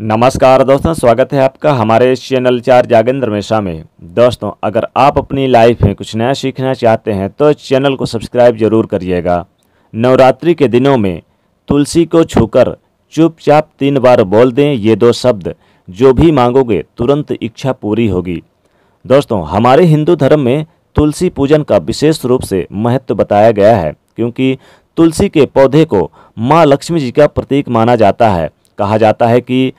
नमस्कार दोस्तों स्वागत है आपका हमारे इस चैनल चार जागेंद्र मिश्रा में दोस्तों अगर आप अपनी लाइफ में कुछ नया सीखना चाहते हैं तो इस चैनल को सब्सक्राइब जरूर करिएगा नवरात्रि के दिनों में तुलसी को छूकर चुपचाप तीन बार बोल दें ये दो शब्द जो भी मांगोगे तुरंत इच्छा पूरी होगी दोस्तों हमारे हिंदू धर्म में तुलसी पूजन का विशेष रूप से महत्व बताया गया है क्योंकि तुलसी के पौधे को माँ लक्ष्मी जी का प्रतीक माना जाता है कहा जाता है कि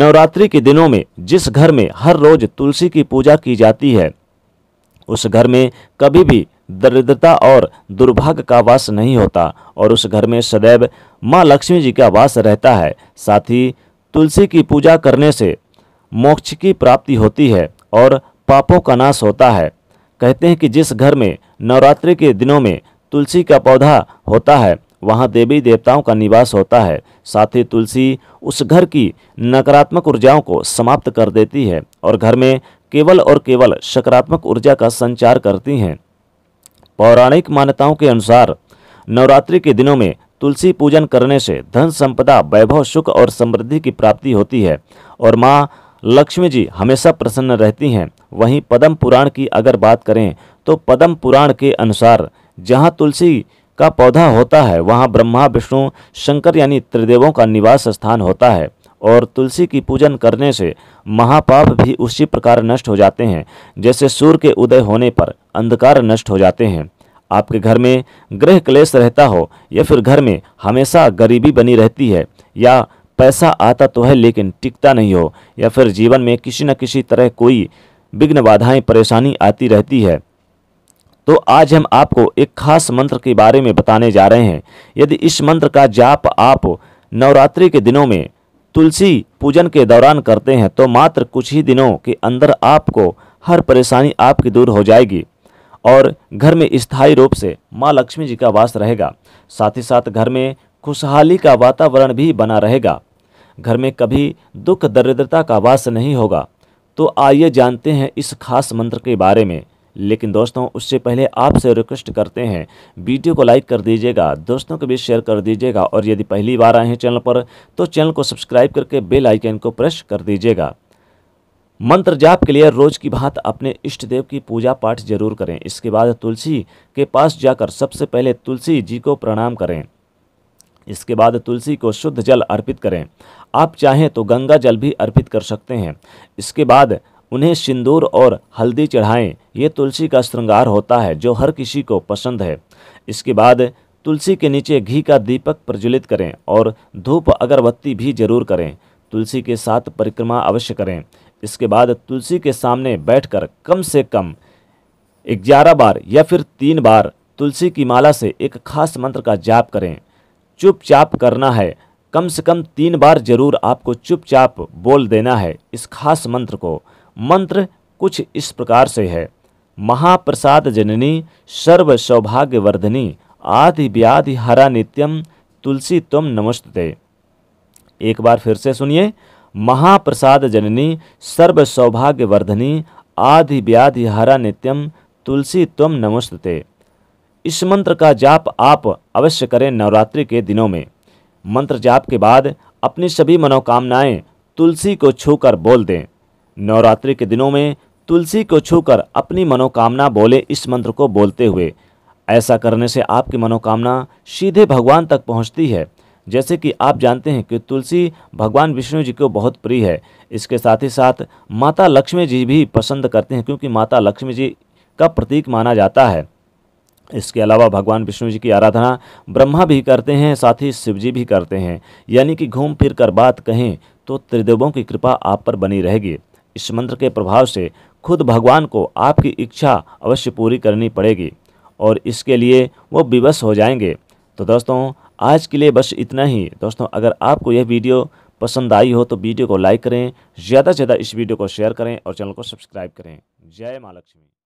नवरात्रि के दिनों में जिस घर में हर रोज तुलसी की पूजा की जाती है उस घर में कभी भी दरिद्रता और दुर्भाग्य का वास नहीं होता और उस घर में सदैव माँ लक्ष्मी जी का वास रहता है साथ ही तुलसी की पूजा करने से मोक्ष की प्राप्ति होती है और पापों का नाश होता है कहते हैं कि जिस घर में नवरात्रि के दिनों में तुलसी का पौधा होता है वहाँ देवी देवताओं का निवास होता है साथ ही तुलसी उस घर की नकारात्मक ऊर्जाओं को समाप्त कर देती है और घर में केवल और केवल सकारात्मक ऊर्जा का संचार करती हैं पौराणिक मान्यताओं के अनुसार नवरात्रि के दिनों में तुलसी पूजन करने से धन संपदा वैभव सुख और समृद्धि की प्राप्ति होती है और माँ लक्ष्मी जी हमेशा प्रसन्न रहती हैं वहीं पद्म पुराण की अगर बात करें तो पद्म पुराण के अनुसार जहाँ तुलसी का पौधा होता है वहाँ ब्रह्मा विष्णु शंकर यानी त्रिदेवों का निवास स्थान होता है और तुलसी की पूजन करने से महापाप भी उसी प्रकार नष्ट हो जाते हैं जैसे सूर्य के उदय होने पर अंधकार नष्ट हो जाते हैं आपके घर में गृह क्लेश रहता हो या फिर घर में हमेशा गरीबी बनी रहती है या पैसा आता तो है लेकिन टिकता नहीं हो या फिर जीवन में किसी न किसी तरह कोई विघ्न बाधाएं परेशानी आती रहती है तो आज हम आपको एक खास मंत्र के बारे में बताने जा रहे हैं यदि इस मंत्र का जाप आप नवरात्रि के दिनों में तुलसी पूजन के दौरान करते हैं तो मात्र कुछ ही दिनों के अंदर आपको हर परेशानी आपकी दूर हो जाएगी और घर में स्थायी रूप से माँ लक्ष्मी जी का वास रहेगा साथ ही साथ घर में खुशहाली का वातावरण भी बना रहेगा घर में कभी दुख दरिद्रता का वास नहीं होगा तो आइए जानते हैं इस खास मंत्र के बारे में लेकिन दोस्तों उससे पहले आपसे रिक्वेस्ट करते हैं वीडियो को लाइक कर दीजिएगा दोस्तों के बीच शेयर कर दीजिएगा और यदि पहली बार आए हैं चैनल पर तो चैनल को सब्सक्राइब करके बेल आइकन को प्रेस कर दीजिएगा मंत्र जाप के लिए रोज की बात अपने इष्ट देव की पूजा पाठ जरूर करें इसके बाद तुलसी के पास जाकर सबसे पहले तुलसी जी को प्रणाम करें इसके बाद तुलसी को शुद्ध जल अर्पित करें आप चाहें तो गंगा जल भी अर्पित कर सकते हैं इसके बाद उन्हें सिंदूर और हल्दी चढ़ाएं ये तुलसी का श्रृंगार होता है जो हर किसी को पसंद है इसके बाद तुलसी के नीचे घी का दीपक प्रज्वलित करें और धूप अगरबत्ती भी जरूर करें तुलसी के साथ परिक्रमा अवश्य करें इसके बाद तुलसी के सामने बैठकर कम से कम ग्यारह बार या फिर तीन बार तुलसी की माला से एक खास मंत्र का जाप करें चुपचाप करना है कम से कम तीन बार जरूर आपको चुपचाप बोल देना है इस खास मंत्र को मंत्र कुछ इस प्रकार से है महाप्रसाद जननी सर्व सौभाग्यवर्धनी आदि व्याधि हरा नित्यम तुलसी तुम नमस्ते एक बार फिर से सुनिए महाप्रसाद जननी सर्व सौभाग्यवर्धनी आदि व्याधि हरा नित्यम तुलसी तुम नमस्ते इस मंत्र का जाप आप अवश्य करें नवरात्रि के दिनों में मंत्र जाप के बाद अपनी सभी मनोकामनाएं तुलसी को छूकर बोल दें नवरात्रि के दिनों में तुलसी को छूकर अपनी मनोकामना बोले इस मंत्र को बोलते हुए ऐसा करने से आपकी मनोकामना सीधे भगवान तक पहुंचती है जैसे कि आप जानते हैं कि तुलसी भगवान विष्णु जी को बहुत प्रिय है इसके साथ ही साथ माता लक्ष्मी जी भी पसंद करते हैं क्योंकि माता लक्ष्मी जी का प्रतीक माना जाता है इसके अलावा भगवान विष्णु जी की आराधना ब्रह्मा भी करते हैं साथ ही शिव जी भी करते हैं यानी कि घूम फिर कर बात कहें तो त्रिदेवों की कृपा आप पर बनी रहेगी इस मंत्र के प्रभाव से खुद भगवान को आपकी इच्छा अवश्य पूरी करनी पड़ेगी और इसके लिए वो विवश हो जाएंगे तो दोस्तों आज के लिए बस इतना ही दोस्तों अगर आपको यह वीडियो पसंद आई हो तो वीडियो को लाइक करें ज़्यादा से ज़्यादा इस वीडियो को शेयर करें और चैनल को सब्सक्राइब करें जय महालक्ष्मी लक्ष्मी